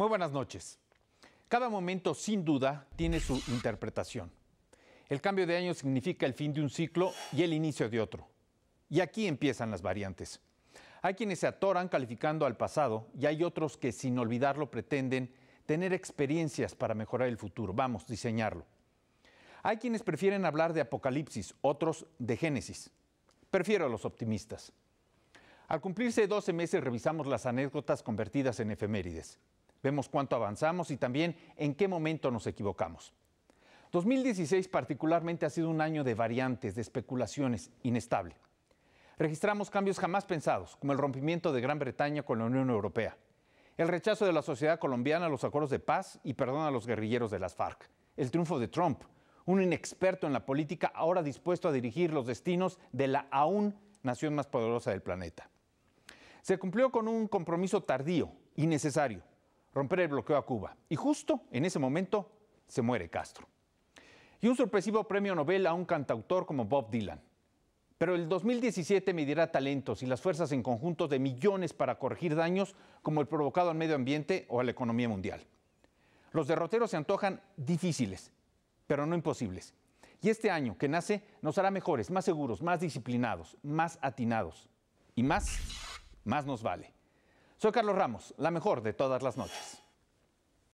Muy buenas noches. Cada momento, sin duda, tiene su interpretación. El cambio de año significa el fin de un ciclo y el inicio de otro. Y aquí empiezan las variantes. Hay quienes se atoran calificando al pasado y hay otros que sin olvidarlo pretenden tener experiencias para mejorar el futuro, vamos, diseñarlo. Hay quienes prefieren hablar de apocalipsis, otros de génesis. Prefiero a los optimistas. Al cumplirse 12 meses revisamos las anécdotas convertidas en efemérides. Vemos cuánto avanzamos y también en qué momento nos equivocamos. 2016 particularmente ha sido un año de variantes, de especulaciones, inestable. Registramos cambios jamás pensados, como el rompimiento de Gran Bretaña con la Unión Europea, el rechazo de la sociedad colombiana a los acuerdos de paz y perdón a los guerrilleros de las FARC, el triunfo de Trump, un inexperto en la política ahora dispuesto a dirigir los destinos de la aún nación más poderosa del planeta. Se cumplió con un compromiso tardío, innecesario, romper el bloqueo a Cuba. Y justo en ese momento se muere Castro. Y un sorpresivo premio Nobel a un cantautor como Bob Dylan. Pero el 2017 medirá talentos y las fuerzas en conjunto de millones para corregir daños como el provocado al medio ambiente o a la economía mundial. Los derroteros se antojan difíciles, pero no imposibles. Y este año que nace nos hará mejores, más seguros, más disciplinados, más atinados. Y más, más nos vale. Soy Carlos Ramos, la mejor de todas las noches.